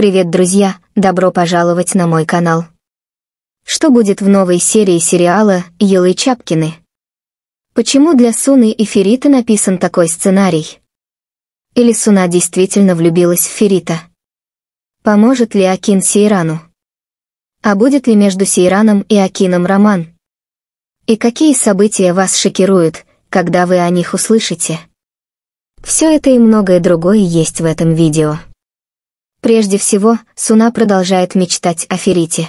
Привет, друзья! Добро пожаловать на мой канал. Что будет в новой серии сериала «Елы Чапкины»? Почему для Суны и Ферита написан такой сценарий? Или Суна действительно влюбилась в Ферита? Поможет ли Акин Сейрану? А будет ли между Сейраном и Акином роман? И какие события вас шокируют, когда вы о них услышите? Все это и многое другое есть в этом видео. Прежде всего, Суна продолжает мечтать о Ферите.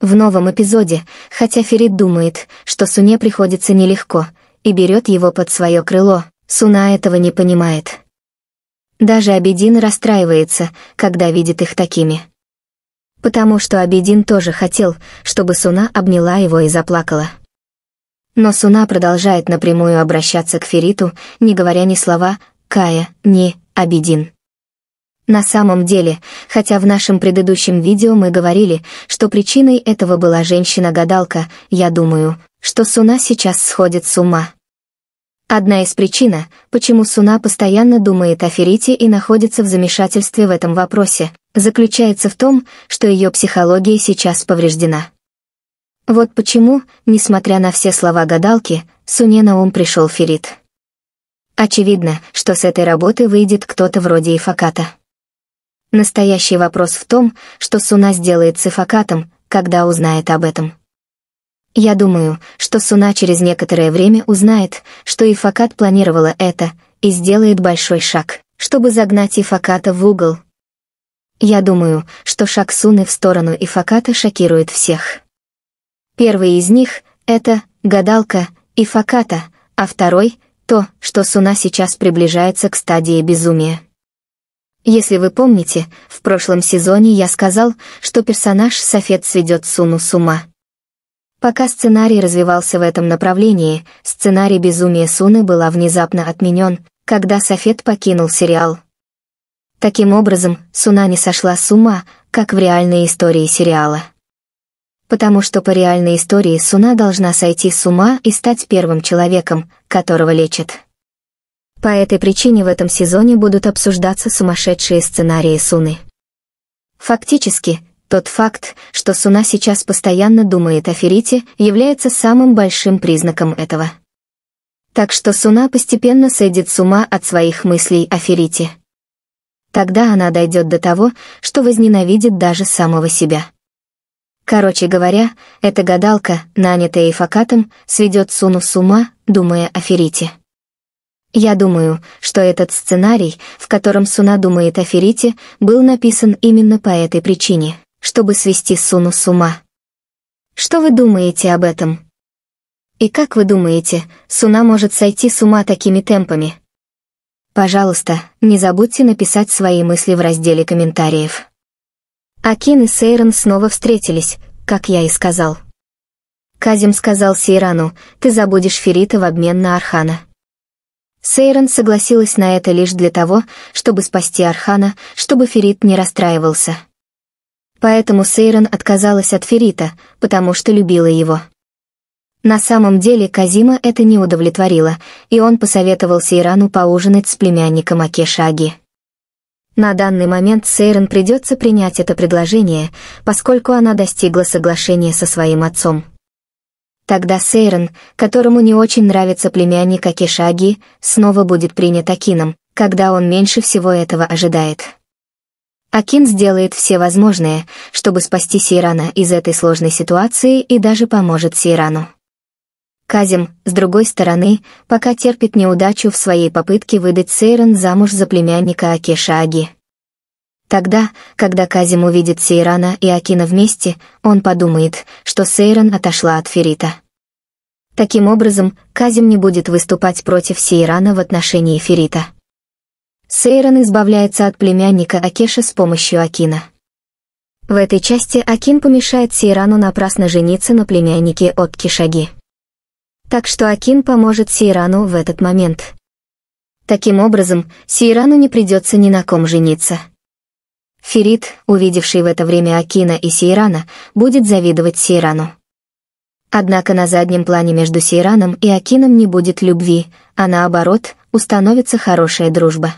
В новом эпизоде, хотя Ферит думает, что Суне приходится нелегко, и берет его под свое крыло, Суна этого не понимает. Даже Абедин расстраивается, когда видит их такими. Потому что Абедин тоже хотел, чтобы Суна обняла его и заплакала. Но Суна продолжает напрямую обращаться к Фериту, не говоря ни слова «Кая», ни «Абедин». На самом деле, хотя в нашем предыдущем видео мы говорили, что причиной этого была женщина-гадалка, я думаю, что Суна сейчас сходит с ума. Одна из причин, почему Суна постоянно думает о Ферите и находится в замешательстве в этом вопросе, заключается в том, что ее психология сейчас повреждена. Вот почему, несмотря на все слова гадалки, Суне на ум пришел Ферит. Очевидно, что с этой работы выйдет кто-то вроде Ифаката. Настоящий вопрос в том, что Суна сделает с Ифакатом, когда узнает об этом. Я думаю, что Суна через некоторое время узнает, что Ифакат планировала это, и сделает большой шаг, чтобы загнать Ифаката в угол. Я думаю, что шаг Суны в сторону Ифаката шокирует всех. Первый из них — это «гадалка» Ифаката, а второй — то, что Суна сейчас приближается к стадии безумия. Если вы помните, в прошлом сезоне я сказал, что персонаж Софет сведет Суну с ума. Пока сценарий развивался в этом направлении, сценарий безумия Суны была внезапно отменен, когда Софет покинул сериал. Таким образом, Суна не сошла с ума, как в реальной истории сериала. Потому что по реальной истории Суна должна сойти с ума и стать первым человеком, которого лечат. По этой причине в этом сезоне будут обсуждаться сумасшедшие сценарии Суны. Фактически, тот факт, что Суна сейчас постоянно думает о Ферите, является самым большим признаком этого. Так что Суна постепенно сойдет с ума от своих мыслей о Ферите. Тогда она дойдет до того, что возненавидит даже самого себя. Короче говоря, эта гадалка, нанятая Ифакатом, сведет Суну с ума, думая о Ферите. Я думаю, что этот сценарий, в котором Суна думает о Ферите, был написан именно по этой причине, чтобы свести Суну с ума. Что вы думаете об этом? И как вы думаете, Суна может сойти с ума такими темпами? Пожалуйста, не забудьте написать свои мысли в разделе комментариев. Акин и Сейрон снова встретились, как я и сказал. Казим сказал Сейрану, ты забудешь Ферита в обмен на Архана. Сейрон согласилась на это лишь для того, чтобы спасти Архана, чтобы Ферит не расстраивался. Поэтому Сейрон отказалась от Ферита, потому что любила его. На самом деле Казима это не удовлетворило, и он посоветовал Сейрану поужинать с племянником Акешаги. На данный момент Сейрон придется принять это предложение, поскольку она достигла соглашения со своим отцом. Тогда Сейрон, которому не очень нравится племянник Акишаги, снова будет принят Акином, когда он меньше всего этого ожидает. Акин сделает все возможное, чтобы спасти Сейрана из этой сложной ситуации и даже поможет Сейрану. Казим, с другой стороны, пока терпит неудачу в своей попытке выдать Сейрон замуж за племянника Акишаги. Тогда, когда Казим увидит Сейрана и Акина вместе, он подумает, что Сейран отошла от Ферита. Таким образом, Казим не будет выступать против Сейрана в отношении Ферита. Сейран избавляется от племянника Акеша с помощью Акина. В этой части Акин помешает Сейрану напрасно жениться на племяннике от Кишаги. Так что Акин поможет Сейрану в этот момент. Таким образом, Сейрану не придется ни на ком жениться. Ферит, увидевший в это время Акина и Сейрана, будет завидовать Сейрану. Однако на заднем плане между Сейраном и Акином не будет любви, а наоборот, установится хорошая дружба.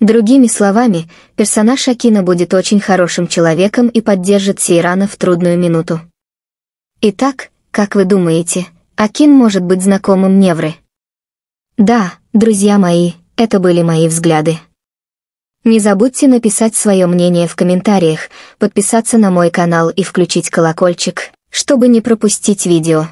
Другими словами, персонаж Акина будет очень хорошим человеком и поддержит Сейрана в трудную минуту. Итак, как вы думаете, Акин может быть знакомым Невры? Да, друзья мои, это были мои взгляды. Не забудьте написать свое мнение в комментариях, подписаться на мой канал и включить колокольчик, чтобы не пропустить видео.